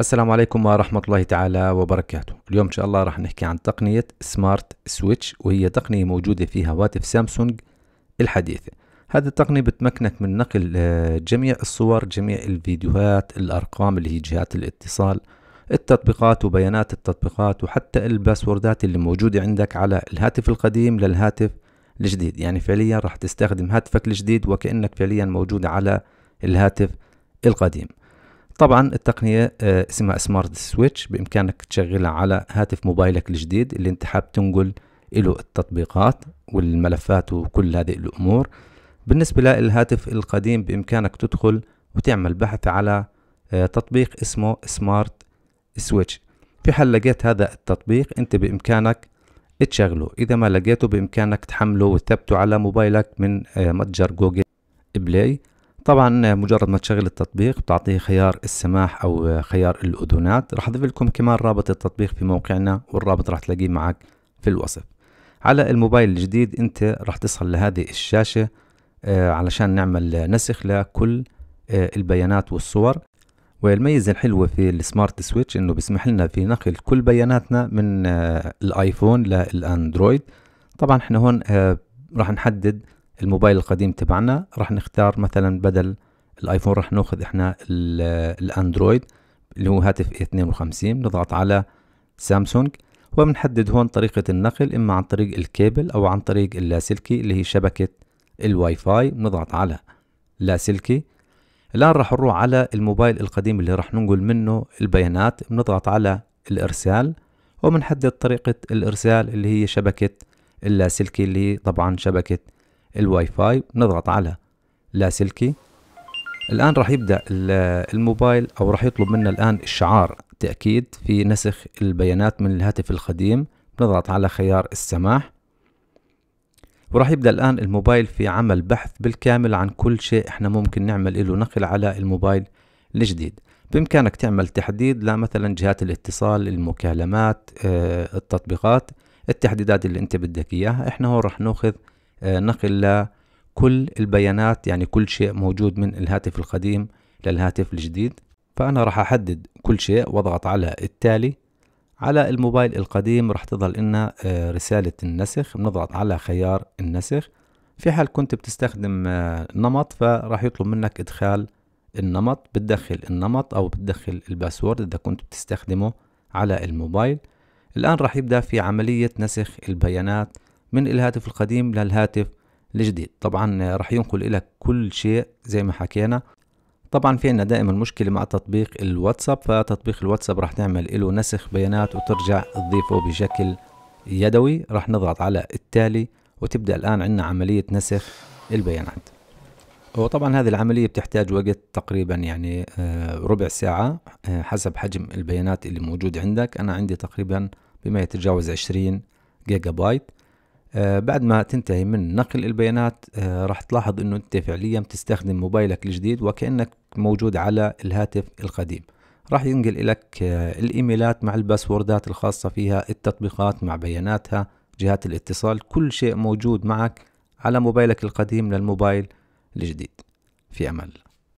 السلام عليكم ورحمة الله تعالى وبركاته اليوم إن شاء الله راح نحكي عن تقنية سمارت سويتش وهي تقنية موجودة في هواتف سامسونج الحديثة هذه التقنية بتمكنك من نقل آه، جميع الصور جميع الفيديوهات الأرقام اللي هي جهات الاتصال التطبيقات وبيانات التطبيقات وحتى الباسوردات اللي موجودة عندك على الهاتف القديم للهاتف الجديد يعني فعليا راح تستخدم هاتفك الجديد وكأنك فعليا موجود على الهاتف القديم طبعا التقنية آه، اسمها سمارت سويتش بإمكانك تشغلها على هاتف موبايلك الجديد اللي انت حاب تنقل له التطبيقات والملفات وكل هذه الأمور بالنسبة للهاتف القديم بإمكانك تدخل وتعمل بحث على آه، تطبيق اسمه سمارت سويتش في حال لقيت هذا التطبيق انت بإمكانك تشغله إذا ما لقيته بإمكانك تحمله وتثبته على موبايلك من آه، متجر جوجل بلاي طبعا مجرد ما تشغل التطبيق بتعطيه خيار السماح او خيار الاذونات راح اضيف لكم كمان رابط التطبيق في موقعنا والرابط راح تلاقيه معك في الوصف على الموبايل الجديد انت راح تصل لهذه الشاشه آه، علشان نعمل نسخ لكل آه، البيانات والصور والميزة الحلوة في السمارت سويتش انه بيسمح لنا في نقل كل بياناتنا من آه، الايفون للاندرويد طبعا احنا هون راح نحدد الموبايل القديم تبعنا راح نختار مثلا بدل الايفون راح ناخذ احنا الاندرويد اللي هو هاتف اي 52 نضغط على سامسونج وبنحدد هون طريقة النقل إما عن طريق الكيبل أو عن طريق اللاسلكي اللي هي شبكة الواي فاي بنضغط على لاسلكي الآن راح نروح على الموبايل القديم اللي راح ننقل منه البيانات بنضغط على الإرسال وبنحدد طريقة الإرسال اللي هي شبكة اللاسلكي اللي هي طبعا شبكة الواي فاي نضغط على لاسلكي الآن راح يبدأ الموبايل أو راح يطلب منا الآن الشعار تأكيد في نسخ البيانات من الهاتف القديم بنضغط على خيار السماح وراح يبدأ الآن الموبايل في عمل بحث بالكامل عن كل شيء احنا ممكن نعمل له نقل على الموبايل الجديد بإمكانك تعمل تحديد لمثلا جهات الاتصال المكالمات آه، التطبيقات التحديدات اللي انت بدك اياها احنا هون راح ناخذ آه، نقل لكل البيانات يعني كل شيء موجود من الهاتف القديم للهاتف الجديد فأنا راح أحدد كل شيء وأضغط على التالي على الموبايل القديم راح تظهر لنا آه، رسالة النسخ بنضغط على خيار النسخ في حال كنت بتستخدم آه، نمط فراح يطلب منك إدخال النمط بتدخل النمط أو بتدخل الباسورد إذا كنت بتستخدمه على الموبايل الآن راح يبدأ في عملية نسخ البيانات من الهاتف القديم للهاتف الجديد طبعا آه، رح ينقل لك كل شيء زي ما حكينا طبعا في عنا دائما مشكلة مع تطبيق الواتساب فتطبيق الواتساب رح تعمل له نسخ بيانات وترجع تضيفه بشكل يدوي رح نضغط على التالي وتبدأ الآن عنا عملية نسخ البيانات وطبعا هذه العملية بتحتاج وقت تقريبا يعني آه، ربع ساعة آه، حسب حجم البيانات اللي موجود عندك أنا عندي تقريبا بما يتجاوز 20 جيجا بايت آه، بعد ما تنتهي من نقل البيانات آه، راح تلاحظ انه انت فعليا بتستخدم موبايلك الجديد وكانك موجود على الهاتف القديم راح ينقل لك آه، الايميلات مع الباسوردات الخاصة فيها التطبيقات مع بياناتها جهات الاتصال كل شيء موجود معك على موبايلك القديم للموبايل الجديد في أمل